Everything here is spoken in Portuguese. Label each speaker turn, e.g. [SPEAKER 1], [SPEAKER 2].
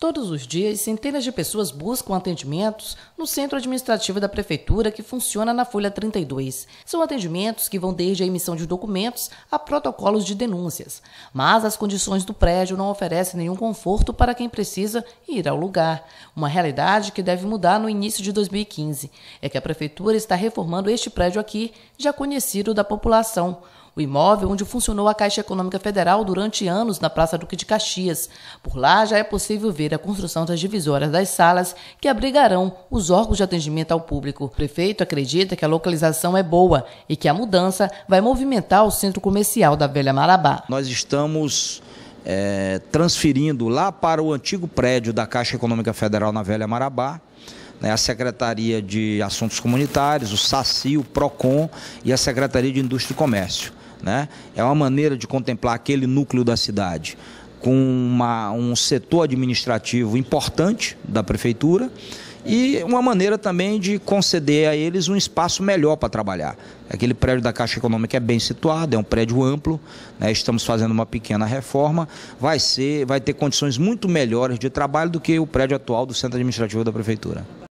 [SPEAKER 1] Todos os dias, centenas de pessoas buscam atendimentos no centro administrativo da prefeitura que funciona na Folha 32. São atendimentos que vão desde a emissão de documentos a protocolos de denúncias, mas as condições do prédio não oferecem nenhum conforto para quem precisa ir ao lugar. Uma realidade que deve mudar no início de 2015 é que a prefeitura está reformando este prédio aqui, já conhecido da população o imóvel onde funcionou a Caixa Econômica Federal durante anos na Praça Duque de Caxias. Por lá já é possível ver a construção das divisórias das salas que abrigarão os órgãos de atendimento ao público. O prefeito acredita que a localização é boa e que a mudança vai movimentar o centro comercial da Velha Marabá.
[SPEAKER 2] Nós estamos é, transferindo lá para o antigo prédio da Caixa Econômica Federal na Velha Marabá, né, a Secretaria de Assuntos Comunitários, o SACI, o PROCON e a Secretaria de Indústria e Comércio. Né? É uma maneira de contemplar aquele núcleo da cidade com uma, um setor administrativo importante da prefeitura e uma maneira também de conceder a eles um espaço melhor para trabalhar. Aquele prédio da Caixa Econômica é bem situado, é um prédio amplo, né? estamos fazendo uma pequena reforma, vai, ser, vai ter condições muito melhores de trabalho do que o prédio atual do Centro Administrativo da Prefeitura.